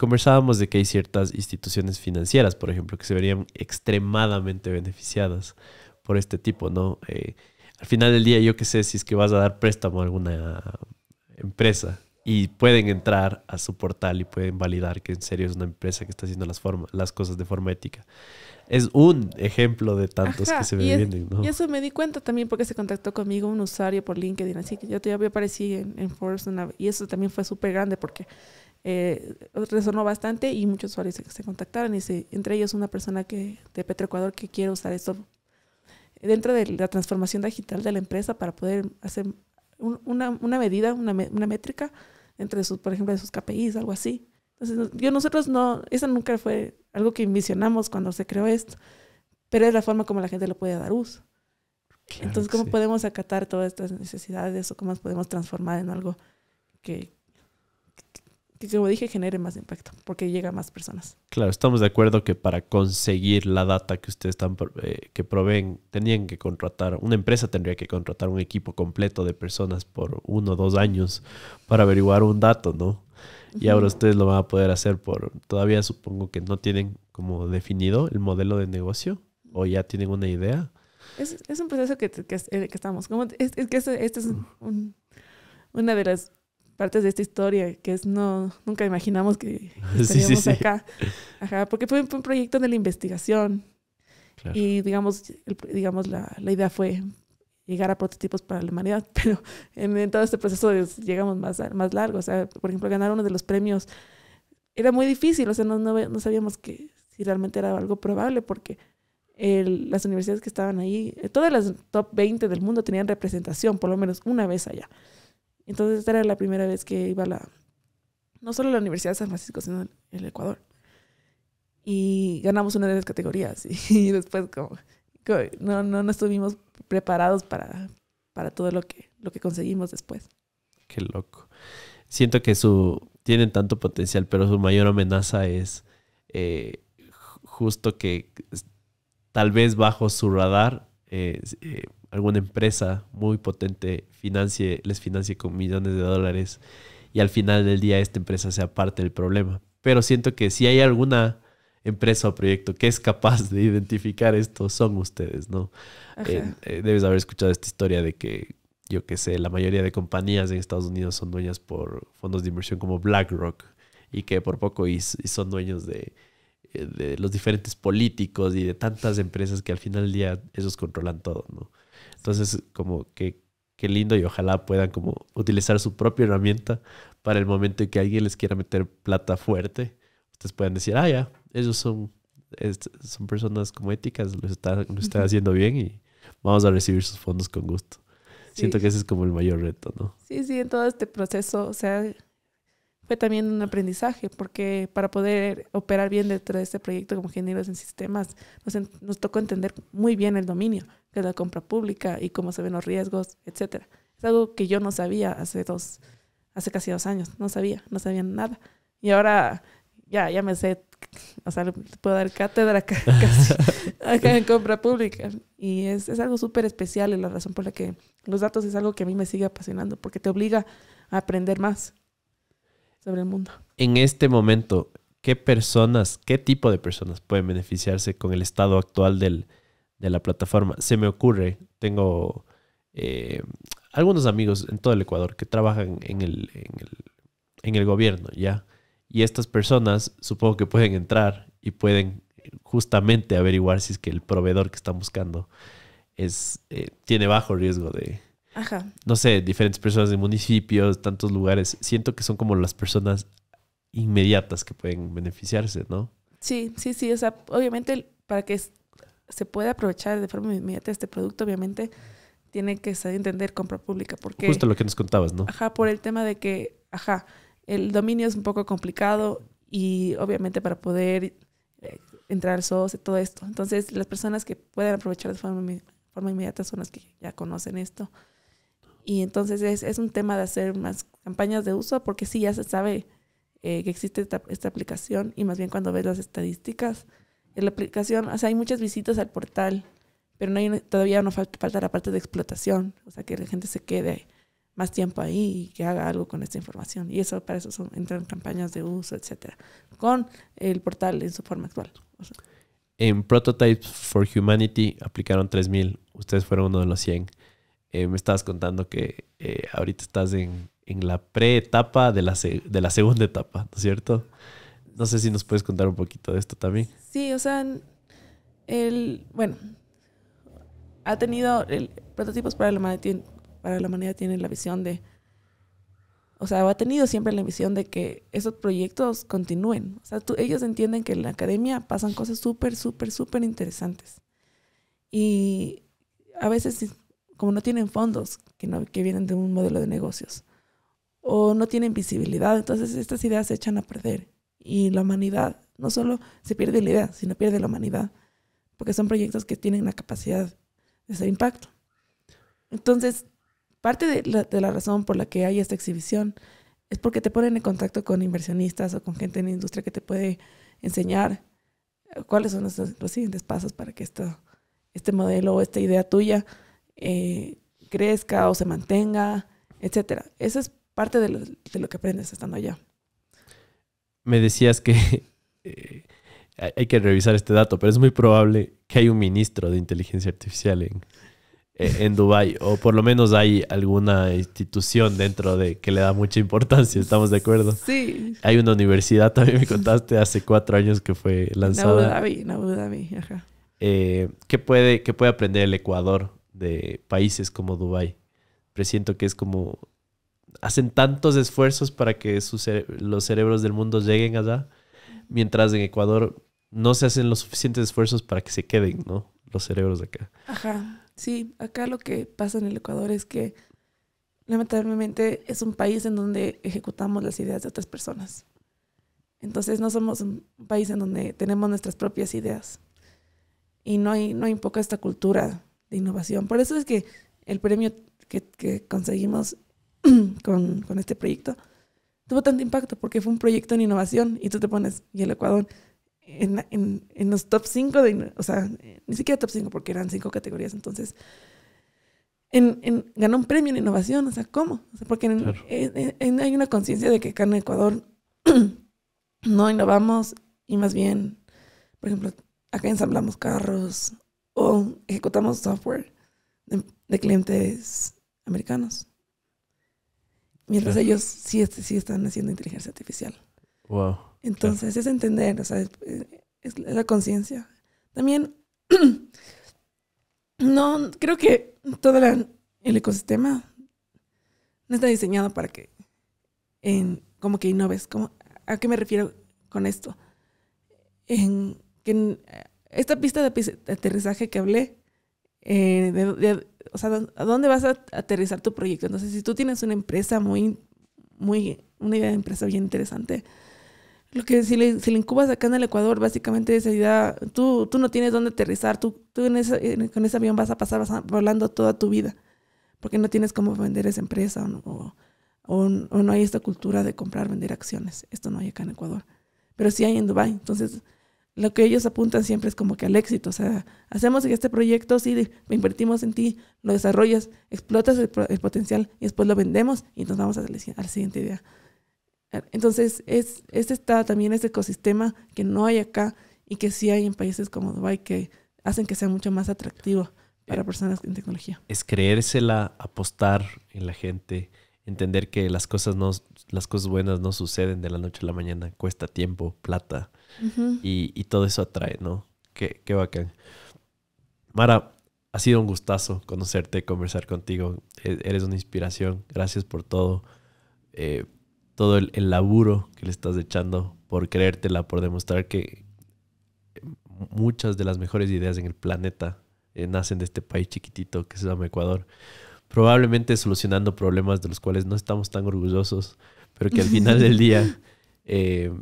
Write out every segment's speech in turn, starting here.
conversábamos de que hay ciertas instituciones financieras, por ejemplo, que se verían extremadamente beneficiadas por este tipo, ¿no? Eh, al final del día, yo qué sé, si es que vas a dar préstamo a alguna empresa y pueden entrar a su portal y pueden validar que en serio es una empresa que está haciendo las, forma, las cosas de forma ética. Es un ejemplo de tantos que se me ¿no? Y eso me di cuenta también porque se contactó conmigo un usuario por LinkedIn, así que yo todavía aparecí en, en Forbes y eso también fue súper grande porque eh, resonó bastante y muchos usuarios se, se contactaron, y se, entre ellos una persona que, de Petroecuador que quiere usar esto dentro de la transformación digital de la empresa para poder hacer una, una, medida, una, una métrica entre sus, por ejemplo, de sus KPIs, algo así. Entonces, yo nosotros no, eso nunca fue algo que visionamos cuando se creó esto, pero es la forma como la gente lo puede dar uso. Entonces, ¿cómo podemos acatar todas estas necesidades? ¿O cómo las podemos transformar en algo que, que como dije genere más impacto porque llega a más personas. Claro, estamos de acuerdo que para conseguir la data que ustedes están eh, que proveen tenían que contratar una empresa tendría que contratar un equipo completo de personas por uno o dos años para averiguar un dato, ¿no? Y ahora ustedes lo van a poder hacer por todavía supongo que no tienen como definido el modelo de negocio o ya tienen una idea. Es, un proceso que, estamos como es, que esto es una de las partes de esta historia, que es no, nunca imaginamos que estaríamos acá. porque fue un, proyecto de la investigación. Y digamos, digamos la, idea fue llegar a prototipos para la humanidad, pero en, todo este proceso llegamos más, más largo. O sea, por ejemplo, ganar uno de los premios era muy difícil, o sea, no, sabíamos que, si realmente era algo probable, porque las universidades que estaban ahí, eh, todas las top 20 del mundo tenían representación, por lo menos una vez allá. Entonces esta era la primera vez que iba a la, no solo a la Universidad de San Francisco, sino en el Ecuador. Y ganamos una de las categorías y, después como, no, no, estuvimos preparados para, todo lo que, lo que conseguimos después. Qué loco. Siento que su, tienen tanto potencial, pero su mayor amenaza es eh, justo que tal vez bajo su radar eh, alguna empresa muy potente financie, les financie con millones de dólares y al final del día esta empresa sea parte del problema. Pero siento que si hay alguna empresa o proyecto que es capaz de identificar esto, son ustedes, ¿no? Eh, debes haber escuchado esta historia de que, yo qué sé, la mayoría de compañías en Estados Unidos son dueñas por fondos de inversión como BlackRock y que por poco son dueños de, eh, de los diferentes políticos y de tantas empresas que al final del día esos controlan todo, ¿no? Entonces, como que qué lindo y ojalá puedan como utilizar su propia herramienta para el momento en que alguien les quiera meter plata fuerte. Ustedes puedan decir, ah, ya, ellos son, son personas como éticas, lo están está haciendo bien y vamos a recibir sus fondos con gusto. Siento que ese es como el mayor reto, ¿no? Sí, sí, en todo este proceso, o sea, fue también un aprendizaje, porque para poder operar bien dentro de este proyecto como ingenieros en sistemas, nos, nos tocó entender muy bien el dominio, que es la compra pública y cómo se ven los riesgos, etc. Es algo que yo no sabía hace dos, hace casi dos años, no sabía, no sabía nada. Y ahora ya, ya me sé, o sea, puedo dar cátedra acá en compra pública. Y es, es algo súper especial y la razón por la que los datos es algo que a mí me sigue apasionando, porque te obliga a aprender más sobre el mundo. En este momento, ¿qué personas, qué tipo de personas pueden beneficiarse con el estado actual del, de la plataforma? Se me ocurre, tengo eh, algunos amigos en todo el Ecuador que trabajan en el, en el, en el gobierno, ¿ya? Y estas personas supongo que pueden entrar y pueden justamente averiguar si es que el proveedor que están buscando es, eh, tiene bajo riesgo de, Ajá. No sé, diferentes personas de municipios, tantos lugares. Siento que son como las personas inmediatas que pueden beneficiarse, ¿no? Sí, sí, sí. O sea, obviamente para que se pueda aprovechar de forma inmediata este producto, obviamente tiene que saber entender compra pública. Porque, Justo lo que nos contabas, ¿no? Ajá, por el tema de que, ajá, el dominio es un poco complicado y obviamente para poder eh, entrar al SOS y todo esto. Entonces, las personas que pueden aprovechar de forma inmediata son las que ya conocen esto y entonces es, un tema de hacer más campañas de uso porque sí ya se sabe eh, que existe esta, aplicación y más bien cuando ves las estadísticas, en la aplicación, o sea, hay muchas visitas al portal, pero todavía no falta, la parte de explotación, o sea, que la gente se quede más tiempo ahí y que haga algo con esta información. Y eso para eso son, entran campañas de uso, etcétera, con el portal en su forma actual. En Prototypes for Humanity aplicaron 3.000, ustedes fueron uno de los 100. Eh, me estabas contando que eh, ahorita estás en, en la pre-etapa de la, de la segunda etapa, ¿no es cierto? No sé si nos puedes contar un poquito de esto también. Sí, o sea, el, bueno, ha tenido el, prototipos para la humanidad para la humanidad tiene la visión de o sea, ha tenido siempre la visión de que esos proyectos continúen. O sea, ellos entienden que en la academia pasan cosas súper, súper, súper interesantes. Y a veces como no tienen fondos que, vienen de un modelo de negocios o no tienen visibilidad. Entonces estas ideas se echan a perder y la humanidad no solo se pierde la idea, sino pierde la humanidad, porque son proyectos que tienen la capacidad de hacer impacto. Entonces, parte de la, razón por la que hay esta exhibición es porque te ponen en contacto con inversionistas o con gente en la industria que te puede enseñar eh, cuáles son los, siguientes pasos para que esto, este modelo o esta idea tuya eh, crezca o se mantenga, etcétera. Esa es parte de lo, que aprendes estando allá. Me decías que eh, hay que revisar este dato, pero es muy probable que hay un ministro de inteligencia artificial en, eh, en Dubái, o por lo menos hay alguna institución dentro de que le da mucha importancia, ¿estamos de acuerdo? Sí. Hay una universidad, también me contaste, hace cuatro años que fue lanzada. Abu Dhabi, Abu Dhabi, ajá. Eh, ¿qué, puede, ¿Qué puede aprender el Ecuador de países como Dubái. Presiento que es como hacen tantos esfuerzos para que sus los cerebros del mundo lleguen allá, mientras en Ecuador no se hacen los suficientes esfuerzos para que se queden, ¿no? Los cerebros de acá. Ajá, sí, acá lo que pasa en el Ecuador es que lamentablemente es un país en donde ejecutamos las ideas de otras personas. Entonces no somos un país en donde tenemos nuestras propias ideas. Y no hay, no hay un esta cultura de innovación. Por eso es que el premio que, conseguimos con, con, este proyecto tuvo tanto impacto, porque fue un proyecto en innovación y tú te pones, y el Ecuador, en, los top 5, de, o sea, ni siquiera top 5 porque eran cinco categorías, entonces... ganó un premio en innovación, o sea, ¿cómo? porque hay una conciencia de que acá en Ecuador no innovamos y más bien, por ejemplo, acá ensamblamos carros, ejecutamos software de, clientes americanos. Mientras ellos sí, sí están haciendo inteligencia artificial. Entonces es entender, o sea, es, la conciencia. También, no, creo que todo el ecosistema no está diseñado para que, en, como que innoves. Como, ¿A qué me refiero con esto? En que esta pista de aterrizaje que hablé, eh, o sea, ¿a dónde vas a aterrizar tu proyecto? Entonces, si tú tienes una empresa muy, muy, una idea de empresa bien interesante, lo que si le, incubas acá en el Ecuador, básicamente esa idea, tú, tú no tienes dónde aterrizar, tú, tú con ese avión vas a pasar vas volando toda tu vida, porque no tienes cómo vender esa empresa o, o no hay esta cultura de comprar, vender acciones. Esto no hay acá en Ecuador, pero sí hay en Dubái. Entonces, lo que ellos apuntan siempre es como que al éxito. O sea, hacemos este proyecto, sí, invertimos en ti, lo desarrollas, explotas el, potencial y después lo vendemos y nos vamos a la, siguiente idea. Entonces, es, este está también este ecosistema que no hay acá y que sí hay en países como Dubai que hacen que sea mucho más atractivo para eh, personas en tecnología. Es creérsela, apostar en la gente, entender que las cosas no las cosas buenas no suceden de la noche a la mañana cuesta tiempo plata y, todo eso atrae no qué, qué bacán Mara ha sido un gustazo conocerte conversar contigo e, eres una inspiración gracias por todo eh, todo el, laburo que le estás echando por creértela por demostrar que muchas de las mejores ideas en el planeta eh, nacen de este país chiquitito que se llama Ecuador probablemente solucionando problemas de los cuales no estamos tan orgullosos, pero que al final del día eh,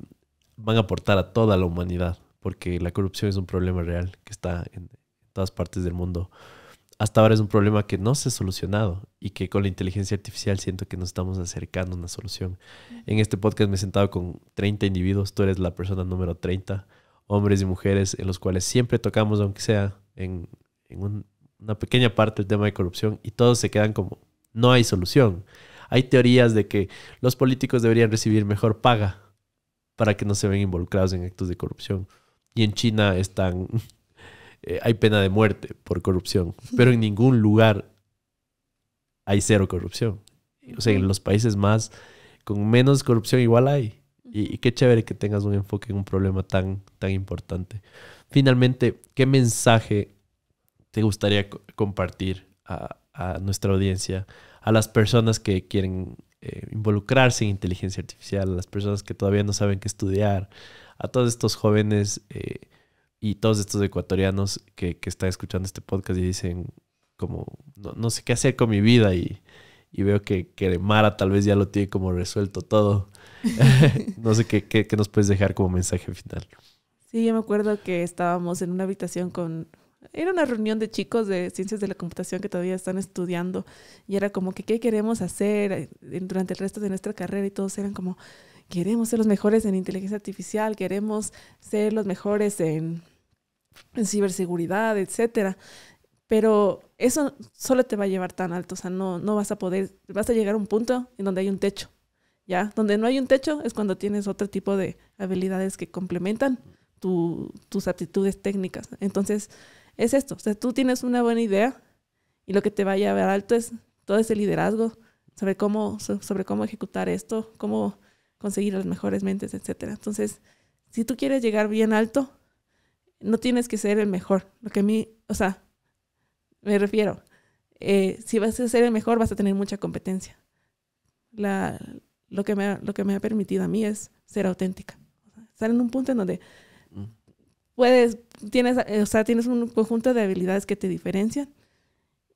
van a aportar a toda la humanidad, porque la corrupción es un problema real que está en todas partes del mundo. Hasta ahora es un problema que no se ha solucionado y que con la inteligencia artificial siento que nos estamos acercando a una solución. En este podcast me he sentado con 30 individuos, tú eres la persona número 30, hombres y mujeres en los cuales siempre tocamos, aunque sea en un una pequeña parte del tema de corrupción y todos se quedan como, no hay solución. Hay teorías de que los políticos deberían recibir mejor paga para que no se ven involucrados en actos de corrupción. Y en China están, eh, hay pena de muerte por corrupción, pero en ningún lugar hay cero corrupción. O sea, en los países más con menos corrupción igual hay. Y, qué chévere que tengas un enfoque en un problema tan, tan importante. Finalmente, ¿qué mensaje te gustaría compartir a, nuestra audiencia, a las personas que quieren eh, involucrarse en inteligencia artificial, a las personas que todavía no saben qué estudiar, a todos estos jóvenes eh, y todos estos ecuatorianos que, están escuchando este podcast y dicen como, no, sé qué hacer con mi vida y, veo que, que, Mara tal vez ya lo tiene como resuelto todo. no sé qué, qué, qué nos puedes dejar como mensaje final. Sí, yo me acuerdo que estábamos en una habitación con era una reunión de chicos de ciencias de la computación que todavía están estudiando y era como que qué queremos hacer durante el resto de nuestra carrera y todos eran como queremos ser los mejores en inteligencia artificial, queremos ser los mejores en, ciberseguridad, etcétera. Pero eso solo te va a llevar tan alto, o sea, no, no vas a poder, vas a llegar a un punto en donde hay un techo, ¿ya? Donde no hay un techo es cuando tienes otro tipo de habilidades que complementan tus actitudes técnicas. Entonces, es esto. O sea, tú tienes una buena idea y lo que te va a llevar alto es todo ese liderazgo sobre cómo, sobre cómo ejecutar esto, cómo conseguir las mejores mentes, etc. Entonces, si tú quieres llegar bien alto, no tienes que ser el mejor. Lo que a mí, o sea, me refiero, eh, si vas a ser el mejor, vas a tener mucha competencia. La, lo, que me, lo que me ha permitido a mí es ser auténtica. estar en un punto en donde puedes, tienes, eh, o sea, tienes un conjunto de habilidades que te diferencian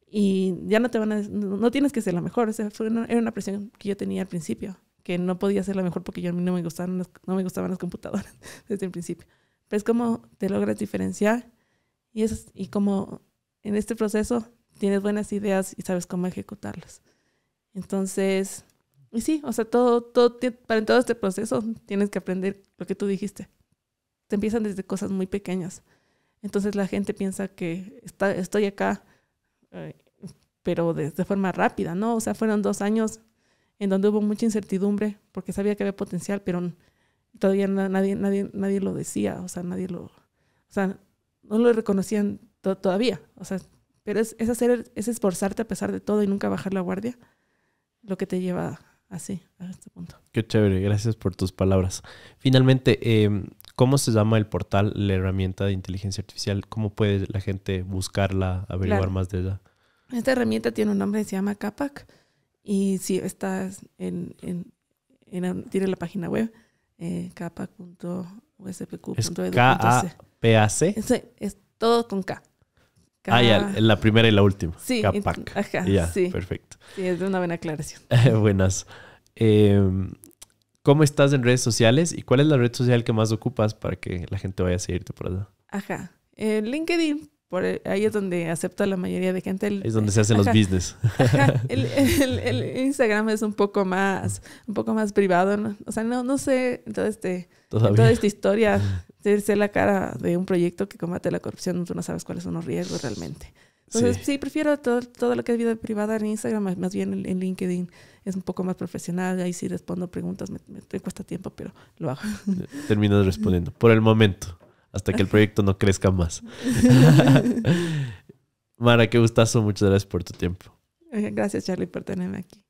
y ya no te van a, no tienes que ser la mejor. era una presión que yo tenía al principio, que no podía ser la mejor porque yo a mí no me gustaban las, no me gustaban las computadoras desde el principio. Pero es como te logras diferenciar y, es, y como en este proceso tienes buenas ideas y sabes cómo ejecutarlas. Entonces, y sí, o sea, todo, todo, para todo este proceso tienes que aprender lo que tú dijiste, empiezan desde cosas muy pequeñas. Entonces la gente piensa que está, estoy acá, eh, pero de, forma rápida, ¿no? O sea, fueron dos años en donde hubo mucha incertidumbre porque sabía que había potencial, pero todavía nadie, nadie, nadie lo decía, o sea, nadie lo, o sea, no lo reconocían todavía, o sea, pero es, es, hacer, es esforzarte a pesar de todo y nunca bajar la guardia lo que te lleva así, a este punto. Qué chévere, gracias por tus palabras. Finalmente, em, ¿Cómo se llama el portal, la herramienta de inteligencia artificial? ¿Cómo puede la gente buscarla, averiguar más de ella? Esta herramienta tiene un nombre, se llama CAPAC. Y sí, está en, tiene la página web, eh, e Es k a p a Es, todo con K. ah, ya, la primera y la última. Sí, CAPAC. Ajá, sí. perfecto. Sí, es una buena aclaración. Buenas. Eh, ¿Cómo estás en redes sociales y cuál es la red social que más ocupas para que la gente vaya a seguirte por allá? Ajá. LinkedIn, por e, ahí es donde acepta la mayoría de gente. es donde eh, se hacen los business. El, Instagram es un poco más, un poco más privado. O sea, no, no sé, entonces este, toda esta historia de ser la cara de un proyecto que combate la corrupción, tú no sabes cuáles son los riesgos realmente. Entonces, sí, prefiero todo, todo, lo que es vida privada en Instagram, más bien en, LinkedIn. Es un poco más profesional, ahí sí respondo preguntas, me, cuesta tiempo, pero lo hago. Terminas respondiendo, por el momento, hasta que el proyecto no crezca más. Mara, qué gustazo, muchas gracias por tu tiempo. Gracias, Charlie, por tenerme aquí.